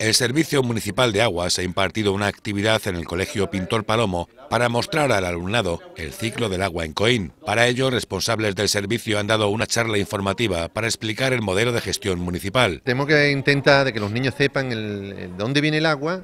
El Servicio Municipal de Aguas ha impartido una actividad en el Colegio Pintor Palomo para mostrar al alumnado el ciclo del agua en Coín. Para ello, responsables del servicio han dado una charla informativa para explicar el modelo de gestión municipal. Tenemos que intentar de que los niños sepan el, dónde viene el agua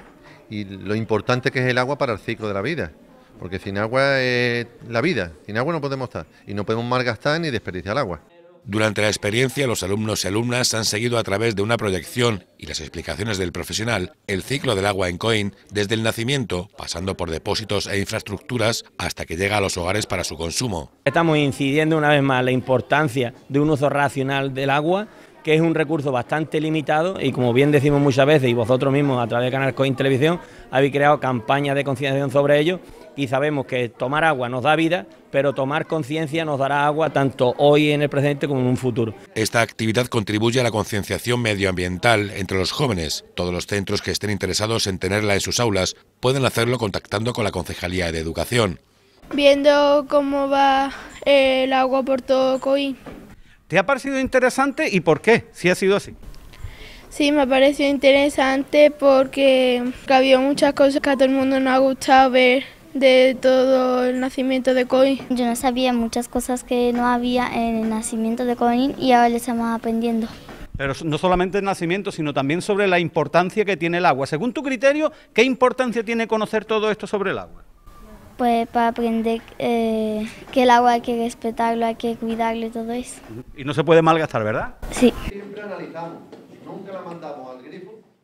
y lo importante que es el agua para el ciclo de la vida. Porque sin agua es la vida, sin agua no podemos estar y no podemos malgastar ni desperdiciar el agua. Durante la experiencia, los alumnos y alumnas han seguido a través de una proyección y las explicaciones del profesional el ciclo del agua en Coin desde el nacimiento, pasando por depósitos e infraestructuras hasta que llega a los hogares para su consumo. Estamos incidiendo una vez más la importancia de un uso racional del agua que es un recurso bastante limitado y como bien decimos muchas veces y vosotros mismos a través de Canal Coin Televisión habéis creado campañas de concienciación sobre ello y sabemos que tomar agua nos da vida, pero tomar conciencia nos dará agua tanto hoy en el presente como en un futuro. Esta actividad contribuye a la concienciación medioambiental entre los jóvenes. Todos los centros que estén interesados en tenerla en sus aulas pueden hacerlo contactando con la Concejalía de Educación. Viendo cómo va eh, el agua por todo Coin ¿Te ha parecido interesante y por qué? Si ha sido así. Sí, me ha parecido interesante porque había muchas cosas que a todo el mundo no ha gustado ver de todo el nacimiento de Coin. Yo no sabía muchas cosas que no había en el nacimiento de Coin y ahora les estamos aprendiendo. Pero no solamente el nacimiento, sino también sobre la importancia que tiene el agua. Según tu criterio, ¿qué importancia tiene conocer todo esto sobre el agua? pues para aprender eh, que el agua hay que respetarlo, hay que cuidarlo y todo eso. Y no se puede malgastar, ¿verdad? Sí. Siempre analizamos, nunca la mandamos al grifo.